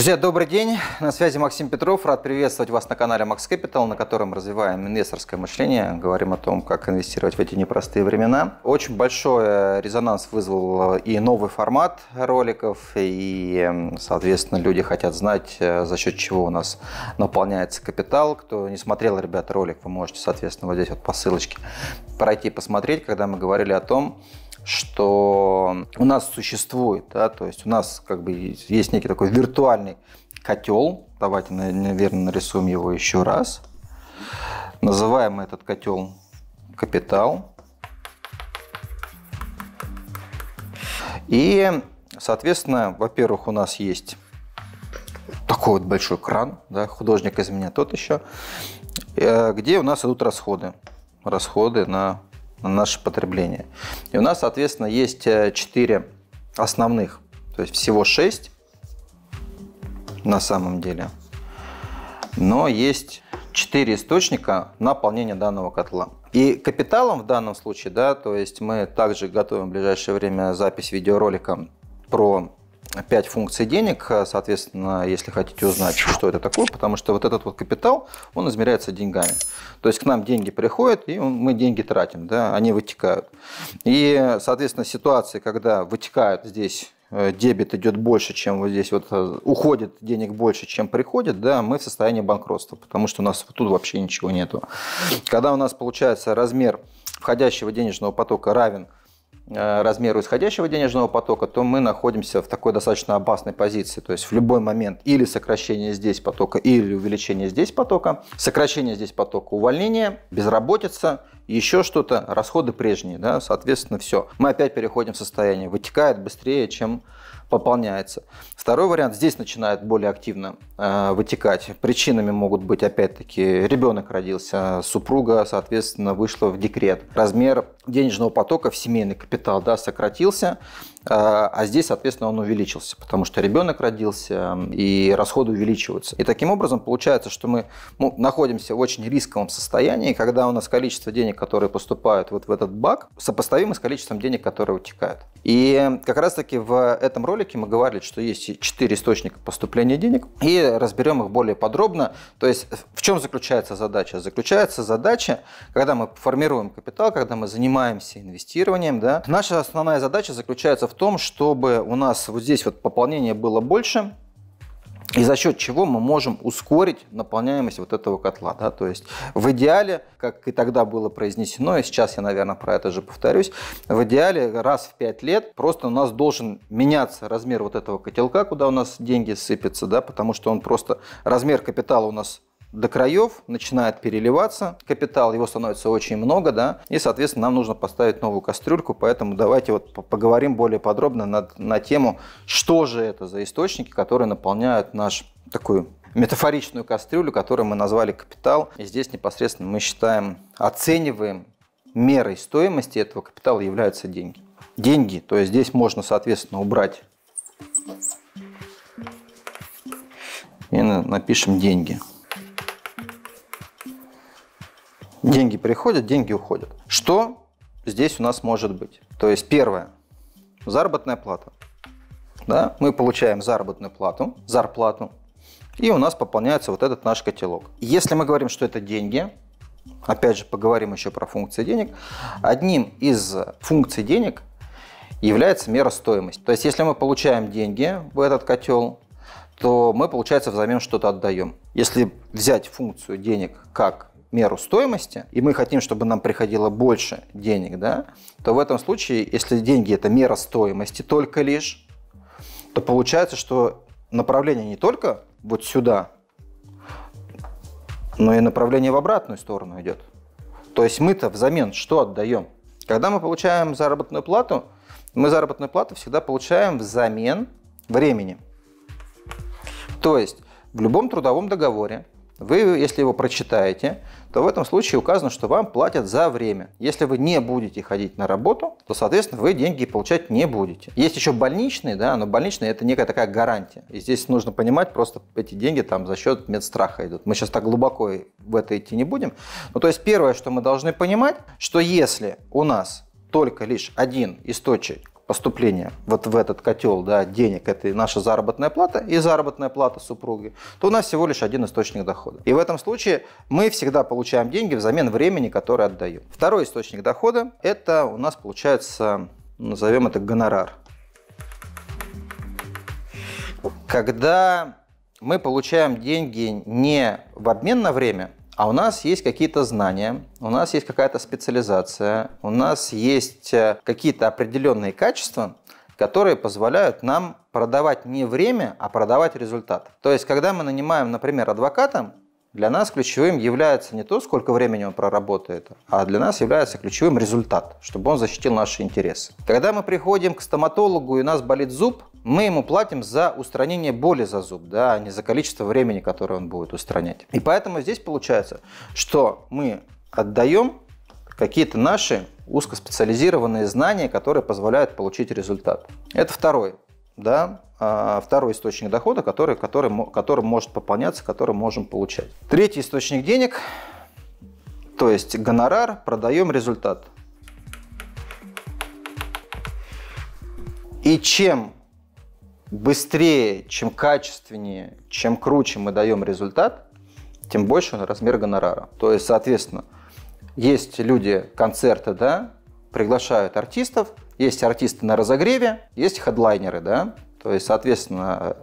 Друзья, добрый день. На связи Максим Петров. Рад приветствовать вас на канале Max Capital, на котором развиваем инвесторское мышление, говорим о том, как инвестировать в эти непростые времена. Очень большой э, резонанс вызвал э, и новый формат роликов, и, эм, соответственно, люди хотят знать, э, за счет чего у нас наполняется капитал. Кто не смотрел, ребята, ролик, вы можете, соответственно, вот здесь вот по ссылочке пройти посмотреть, когда мы говорили о том, что у нас существует, да, то есть у нас как бы есть некий такой виртуальный котел, давайте, наверное, нарисуем его еще раз. Называем этот котел капитал. И, соответственно, во-первых, у нас есть такой вот большой кран, да, художник из меня тот еще, э, где у нас идут расходы. Расходы на на наше потребление. И у нас, соответственно, есть 4 э, основных, то есть всего 6 на самом деле. Но есть 4 источника наполнения данного котла. И капиталом в данном случае, да, то есть мы также готовим в ближайшее время запись видеоролика про 5 функций денег, э, соответственно, если хотите узнать, что это такое, потому что вот этот вот капитал, он измеряется деньгами. То есть к нам деньги приходят, и мы деньги тратим, да, они вытекают. И, соответственно, ситуации, когда вытекают здесь э, дебет идет больше, чем вот здесь вот э, уходит денег больше, чем приходит, да, мы в состоянии банкротства, потому что у нас тут вообще ничего нету. Когда у нас получается размер входящего денежного потока равен – Э, размеру исходящего денежного потока, то мы находимся в такой достаточно опасной позиции. То есть в любой момент или сокращение здесь потока, или увеличение здесь потока, сокращение здесь потока, увольнение, безработица, еще что-то, расходы прежние, да, соответственно, все. Мы опять переходим в состояние, вытекает быстрее, чем пополняется. Второй вариант здесь начинает более активно э, вытекать. Причинами могут быть, опять-таки, ребенок родился, супруга, соответственно, вышла в декрет. Размер денежного потока в семейный капитал да, сократился, а, а здесь, соответственно, он увеличился, потому что ребенок родился, и расходы увеличиваются. И таким образом получается, что мы ну, находимся в очень рисковом состоянии, когда у нас количество денег, которые поступают вот в этот бак, сопоставимо с количеством денег, которые утекают. И как раз-таки в этом ролике мы говорили, что есть четыре источника поступления денег, и разберем их более подробно. То есть э, в чем заключается задача? Заключается задача, когда мы формируем капитал, когда мы занимаемся инвестированием, да, наша основная задача заключается в том, чтобы у нас вот здесь вот пополнение было больше, и за счет чего мы можем ускорить наполняемость вот этого котла. Да? То есть в идеале, как и тогда было произнесено, и сейчас я, наверное, про это же повторюсь, в идеале раз в 5 лет просто у нас должен меняться размер вот этого котелка, куда у нас деньги сыпятся, да? потому что он просто, размер капитала у нас до краев, начинает переливаться, капитал его становится очень много, да, и, соответственно, нам нужно поставить новую кастрюльку, поэтому давайте вот поговорим более подробно на, на тему, что же это за источники, которые наполняют наш такую метафоричную кастрюлю, которую мы назвали капитал. И здесь непосредственно мы считаем, оцениваем мерой стоимости этого капитала являются деньги. Деньги, то есть здесь можно, соответственно, убрать и напишем деньги. Деньги приходят, деньги уходят. Что здесь у нас может быть? То есть первое – заработная плата. Да? Мы получаем заработную плату, зарплату, и у нас пополняется вот этот наш котелок. Если мы говорим, что это деньги, опять же, поговорим еще про функции денег, одним из функций денег является мера стоимости. То есть, если мы получаем деньги в этот котел, то мы, получается, взамен что-то отдаем. Если взять функцию денег как меру стоимости, и мы хотим, чтобы нам приходило больше денег, да, то в этом случае, если деньги – это мера стоимости только лишь, то получается, что направление не только вот сюда, но и направление в обратную сторону идет. То есть мы-то взамен что отдаем? Когда мы получаем заработную плату, мы заработную плату всегда получаем взамен времени. То есть в любом трудовом договоре вы, если его прочитаете, то в этом случае указано, что вам платят за время. Если вы не будете ходить на работу, то, соответственно, вы деньги получать не будете. Есть еще больничные, да, но больничные – это некая такая гарантия. И здесь нужно понимать, просто эти деньги там за счет медстраха идут. Мы сейчас так глубоко в это идти не будем. Ну, то есть первое, что мы должны понимать, что если у нас только лишь один источник поступление вот в этот котел да, денег, это наша заработная плата и заработная плата супруги, то у нас всего лишь один источник дохода. И в этом случае мы всегда получаем деньги взамен времени, которое отдаем. Второй источник дохода – это у нас получается, назовем это гонорар. Когда мы получаем деньги не в обмен на время, а у нас есть какие-то знания, у нас есть какая-то специализация, у нас есть э, какие-то определенные качества, которые позволяют нам продавать не время, а продавать результат. То есть, когда мы нанимаем, например, адвоката, для нас ключевым является не то, сколько времени он проработает, а для нас является ключевым результат, чтобы он защитил наши интересы. Когда мы приходим к стоматологу и у нас болит зуб, мы ему платим за устранение боли за зуб, да, а не за количество времени, которое он будет устранять. И поэтому здесь получается, что мы отдаем какие-то наши узкоспециализированные знания, которые позволяют получить результат. Это второй, да, а, второй источник дохода, который, который, который может пополняться, который можем получать. Третий источник денег, то есть гонорар, продаем результат. И чем быстрее, чем качественнее, чем круче мы даем результат, тем больше размер гонорара. То есть, соответственно, есть люди концерты, да, приглашают артистов, есть артисты на разогреве, есть хедлайнеры, да, то есть, соответственно,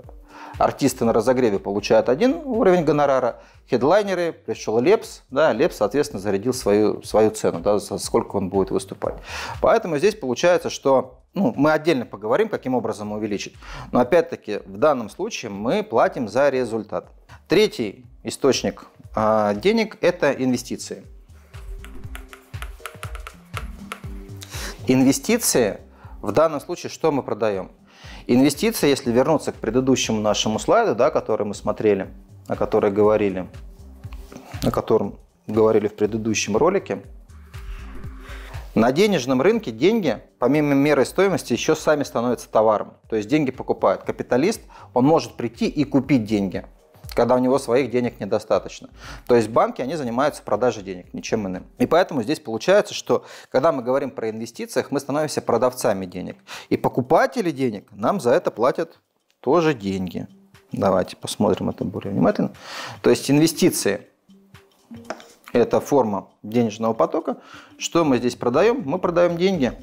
артисты на разогреве получают один уровень гонорара, хедлайнеры, пришел Лепс, да, Лепс, соответственно, зарядил свою, свою цену, да, за сколько он будет выступать. Поэтому здесь получается, что ну, мы отдельно поговорим, каким образом увеличить. Но опять-таки в данном случае мы платим за результат. Третий источник а, денег – это инвестиции. Инвестиции в данном случае что мы продаем? Инвестиции, если вернуться к предыдущему нашему слайду, да, который мы смотрели, о котором говорили, о котором говорили в предыдущем ролике – на денежном рынке деньги, помимо меры стоимости, еще сами становятся товаром. То есть деньги покупают. Капиталист, он может прийти и купить деньги, когда у него своих денег недостаточно. То есть банки, они занимаются продажей денег, ничем иным. И поэтому здесь получается, что когда мы говорим про инвестициях, мы становимся продавцами денег. И покупатели денег нам за это платят тоже деньги. Давайте посмотрим это более внимательно. То есть инвестиции это форма денежного потока. Что мы здесь продаем? Мы продаем деньги.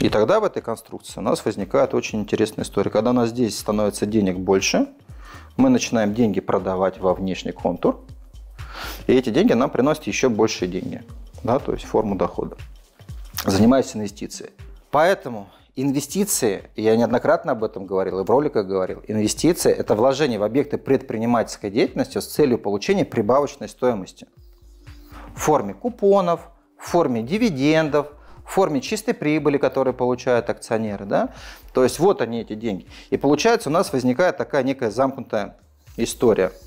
И тогда в этой конструкции у нас возникает очень интересная история. Когда у нас здесь становится денег больше, мы начинаем деньги продавать во внешний контур. И эти деньги нам приносят еще больше деньги. Да, то есть форму дохода. Занимаюсь инвестицией. Поэтому Инвестиции, я неоднократно об этом говорил и в роликах говорил, инвестиции – это вложение в объекты предпринимательской деятельности с целью получения прибавочной стоимости в форме купонов, в форме дивидендов, в форме чистой прибыли, которую получают акционеры. Да? То есть вот они эти деньги. И получается у нас возникает такая некая замкнутая история –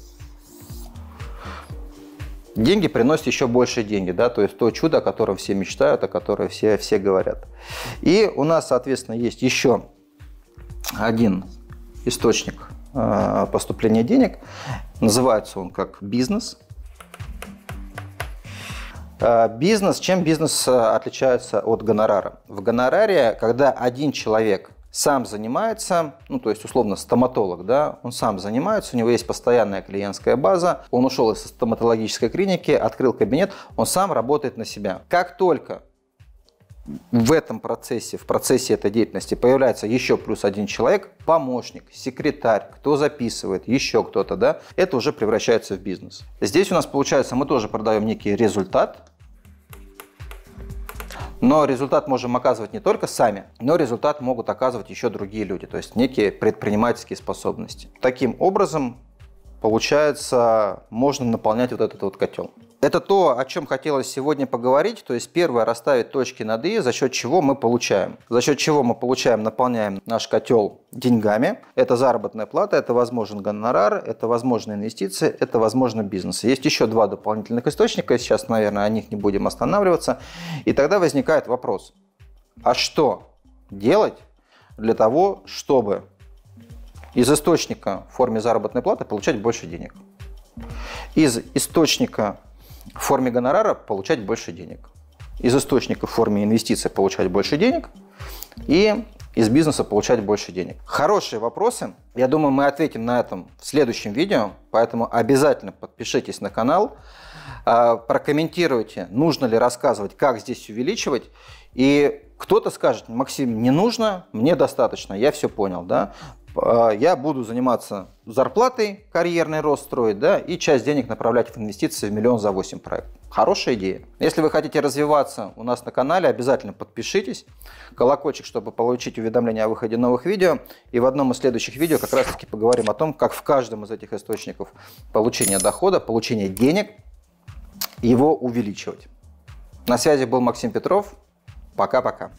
деньги приносят еще больше деньги, да, то есть то чудо, о котором все мечтают, о котором все, все говорят. И у нас, соответственно, есть еще один источник а, поступления денег. Называется он как бизнес. А, бизнес, чем бизнес а, отличается от гонорара? В гонораре, когда один человек сам занимается, ну то есть условно стоматолог, да, он сам занимается, у него есть постоянная клиентская база, он ушел из стоматологической клиники, открыл кабинет, он сам работает на себя. Как только в этом процессе, в процессе этой деятельности появляется еще плюс один человек, помощник, секретарь, кто записывает, еще кто-то, да, это уже превращается в бизнес. Здесь у нас получается, мы тоже продаем некий результат, но результат можем оказывать не только сами, но результат могут оказывать еще другие люди, то есть некие предпринимательские способности. Таким образом, получается, можно наполнять вот этот вот котел. Это то, о чем хотелось сегодня поговорить, то есть первое, расставить точки над «и», за счет чего мы получаем. За счет чего мы получаем, наполняем наш котел деньгами. Это заработная плата, это возможен гонорар, это возможные инвестиции, это возможно бизнес. Есть еще два дополнительных источника, сейчас, наверное, о них не будем останавливаться. И тогда возникает вопрос, а что делать для того, чтобы из источника в форме заработной платы получать больше денег. Из источника в форме гонорара получать больше денег. Из источника в форме инвестиций получать больше денег. И из бизнеса получать больше денег? Хорошие вопросы. Я думаю, мы ответим на этом в следующем видео, поэтому обязательно подпишитесь на канал, а, прокомментируйте, нужно ли рассказывать, как здесь увеличивать. И кто-то скажет, Максим, не нужно, мне достаточно, я все понял. Да? А, я буду заниматься зарплатой, карьерный рост строить, да, и часть денег направлять в инвестиции в миллион за 8 проект. Хорошая идея. Если вы хотите развиваться у нас на канале, обязательно подпишитесь, колокольчик, чтобы получить уведомления о выходе новых видео. И в одном из следующих видео как раз таки поговорим о том, как в каждом из этих источников получения дохода, получения денег, его увеличивать. На связи был Максим Петров. Пока-пока.